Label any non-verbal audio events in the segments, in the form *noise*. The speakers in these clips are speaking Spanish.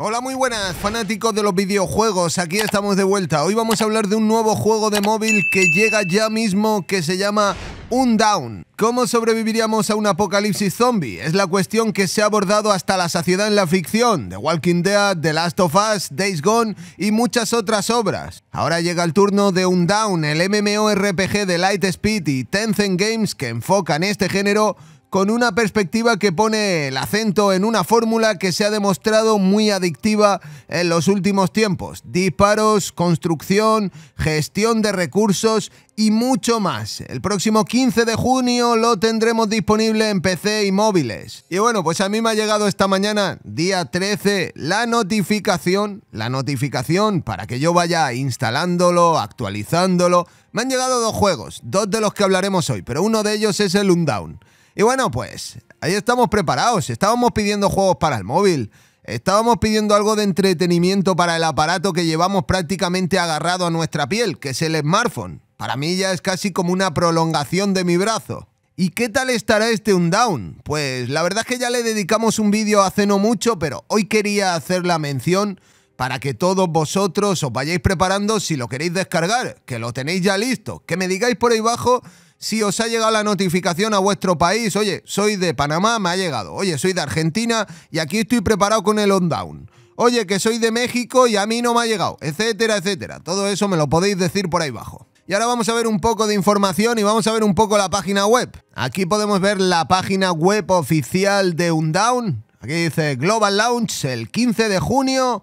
Hola, muy buenas, fanáticos de los videojuegos. Aquí estamos de vuelta. Hoy vamos a hablar de un nuevo juego de móvil que llega ya mismo que se llama Undown. ¿Cómo sobreviviríamos a un apocalipsis zombie? Es la cuestión que se ha abordado hasta la saciedad en la ficción, The Walking Dead, The Last of Us, Days Gone y muchas otras obras. Ahora llega el turno de Undown, el MMORPG de Lightspeed y Tencent Games que enfocan este género con una perspectiva que pone el acento en una fórmula que se ha demostrado muy adictiva en los últimos tiempos. Disparos, construcción, gestión de recursos y mucho más. El próximo 15 de junio lo tendremos disponible en PC y móviles. Y bueno, pues a mí me ha llegado esta mañana, día 13, la notificación, la notificación para que yo vaya instalándolo, actualizándolo. Me han llegado dos juegos, dos de los que hablaremos hoy, pero uno de ellos es el Undown. Y bueno, pues ahí estamos preparados. Estábamos pidiendo juegos para el móvil. Estábamos pidiendo algo de entretenimiento para el aparato que llevamos prácticamente agarrado a nuestra piel, que es el smartphone. Para mí ya es casi como una prolongación de mi brazo. ¿Y qué tal estará este Undown? Pues la verdad es que ya le dedicamos un vídeo hace no mucho, pero hoy quería hacer la mención para que todos vosotros os vayáis preparando si lo queréis descargar, que lo tenéis ya listo, que me digáis por ahí abajo si os ha llegado la notificación a vuestro país, oye, soy de Panamá, me ha llegado. Oye, soy de Argentina y aquí estoy preparado con el Undown. Oye, que soy de México y a mí no me ha llegado, etcétera, etcétera. Todo eso me lo podéis decir por ahí abajo. Y ahora vamos a ver un poco de información y vamos a ver un poco la página web. Aquí podemos ver la página web oficial de Undown. Aquí dice Global Launch el 15 de junio.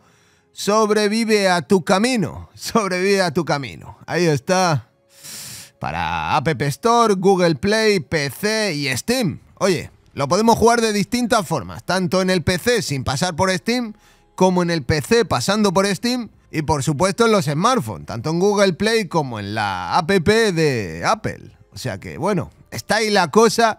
Sobrevive a tu camino. *laughs* Sobrevive a tu camino. Ahí está para App Store, Google Play, PC y Steam. Oye, lo podemos jugar de distintas formas, tanto en el PC sin pasar por Steam, como en el PC pasando por Steam y por supuesto en los smartphones, tanto en Google Play como en la App de Apple. O sea que bueno, está ahí la cosa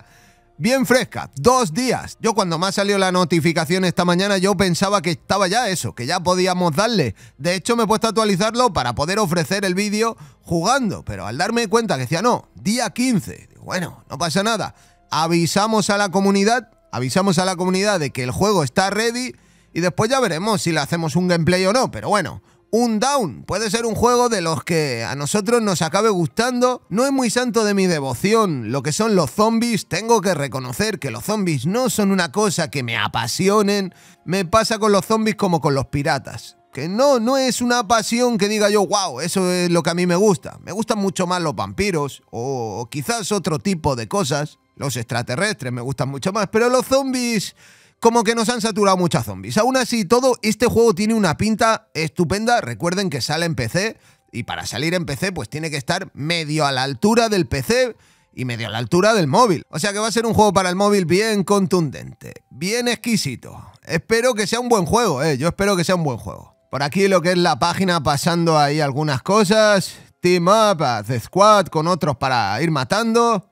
bien fresca, dos días. Yo cuando más salió la notificación esta mañana yo pensaba que estaba ya eso, que ya podíamos darle. De hecho me he puesto a actualizarlo para poder ofrecer el vídeo jugando, pero al darme cuenta que decía no, día 15, bueno, no pasa nada. Avisamos a la comunidad, avisamos a la comunidad de que el juego está ready y después ya veremos si le hacemos un gameplay o no, pero bueno, un down. Puede ser un juego de los que a nosotros nos acabe gustando. No es muy santo de mi devoción lo que son los zombies. Tengo que reconocer que los zombies no son una cosa que me apasionen. Me pasa con los zombies como con los piratas. Que no, no es una pasión que diga yo, wow, eso es lo que a mí me gusta. Me gustan mucho más los vampiros o quizás otro tipo de cosas. Los extraterrestres me gustan mucho más, pero los zombies como que nos han saturado muchas zombies. Aún así, todo este juego tiene una pinta estupenda. Recuerden que sale en PC y para salir en PC pues tiene que estar medio a la altura del PC y medio a la altura del móvil. O sea que va a ser un juego para el móvil bien contundente, bien exquisito. Espero que sea un buen juego, eh. Yo espero que sea un buen juego. Por aquí lo que es la página pasando ahí algunas cosas. Team up, the squad con otros para ir matando.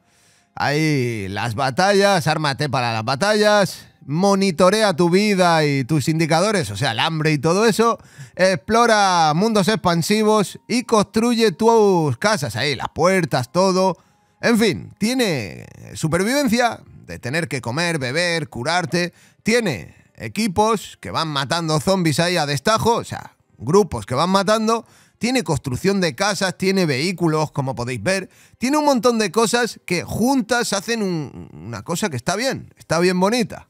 Ahí las batallas, ármate para las batallas monitorea tu vida y tus indicadores, o sea, el hambre y todo eso, explora mundos expansivos y construye tus casas ahí, las puertas, todo. En fin, tiene supervivencia de tener que comer, beber, curarte, tiene equipos que van matando zombies ahí a destajo, o sea, grupos que van matando, tiene construcción de casas, tiene vehículos, como podéis ver, tiene un montón de cosas que juntas hacen una cosa que está bien, está bien bonita.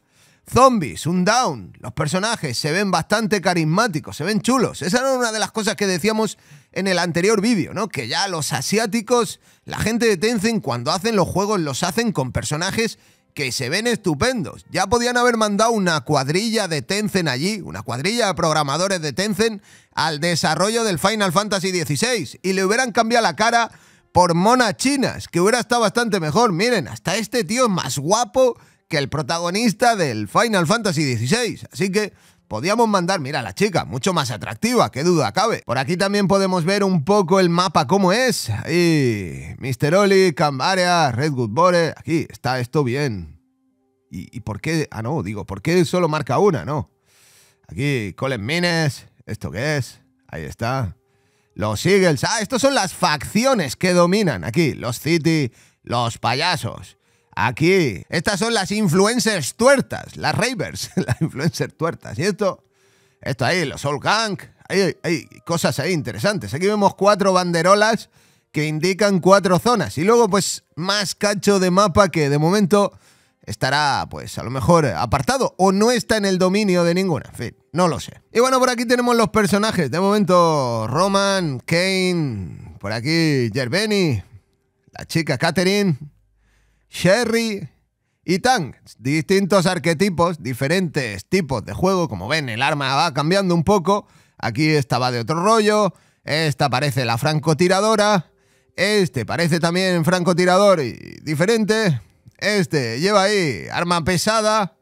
Zombies, un down. Los personajes se ven bastante carismáticos, se ven chulos. Esa era una de las cosas que decíamos en el anterior vídeo, ¿no? Que ya los asiáticos, la gente de Tencent, cuando hacen los juegos, los hacen con personajes que se ven estupendos. Ya podían haber mandado una cuadrilla de Tencent allí, una cuadrilla de programadores de Tencent, al desarrollo del Final Fantasy XVI y le hubieran cambiado la cara por Mona chinas, que hubiera estado bastante mejor. Miren, hasta este tío es más guapo que el protagonista del Final Fantasy XVI. Así que podíamos mandar, mira, a la chica, mucho más atractiva, qué duda cabe. Por aquí también podemos ver un poco el mapa cómo es. Ahí, Mr. Oli, Cambaria, Redwood Bore, aquí está esto bien. ¿Y, por qué? Ah, no, digo, ¿por qué solo marca una, no? Aquí, Colin Mines, ¿esto qué es? Ahí está. Los Eagles, ah, estos son las facciones que dominan aquí, los City, los payasos. Aquí, estas son las influencers tuertas, las ravers, *laughs* las influencers tuertas. Y esto, esto ahí, los Soul Gang, hay, cosas ahí interesantes. Aquí vemos cuatro banderolas que indican cuatro zonas. Y luego, pues, más cacho de mapa que de momento estará, pues, a lo mejor apartado o no está en el dominio de ninguna. En fin, no lo sé. Y bueno, por aquí tenemos los personajes. De momento, Roman, Kane, por aquí, Gerbeni. la chica Catherine. Sherry y Tank. Distintos arquetipos, diferentes tipos de juego. Como ven, el arma va cambiando un poco. Aquí esta va de otro rollo. Esta parece la francotiradora. Este parece también francotirador y diferente. Este lleva ahí arma pesada.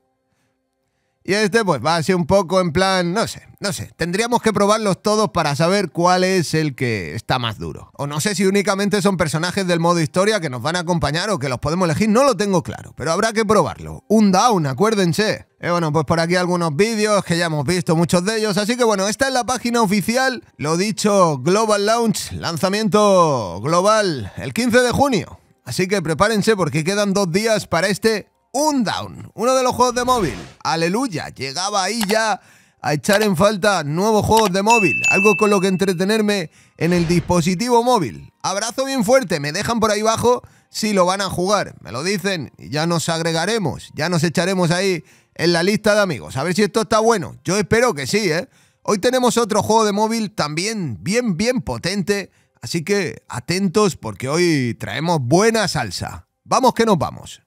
Y este pues va ser un poco en plan, no sé, no sé, tendríamos que probarlos todos para saber cuál es el que está más duro. O no sé si únicamente son personajes del modo historia que nos van a acompañar o que los podemos elegir, no lo tengo claro, pero habrá que probarlo. Un down, acuérdense. Y eh, bueno, pues por aquí algunos vídeos que ya hemos visto muchos de ellos, así que bueno, esta es la página oficial, lo dicho, Global Launch, lanzamiento global el 15 de junio. Así que prepárense porque quedan dos días para este Undown, uno de los juegos de móvil. Aleluya, llegaba ahí ya a echar en falta nuevos juegos de móvil, algo con lo que entretenerme en el dispositivo móvil. Abrazo bien fuerte, me dejan por ahí abajo si lo van a jugar, me lo dicen y ya nos agregaremos, ya nos echaremos ahí en la lista de amigos. A ver si esto está bueno, yo espero que sí, ¿eh? Hoy tenemos otro juego de móvil también bien, bien potente, así que atentos porque hoy traemos buena salsa. Vamos que nos vamos.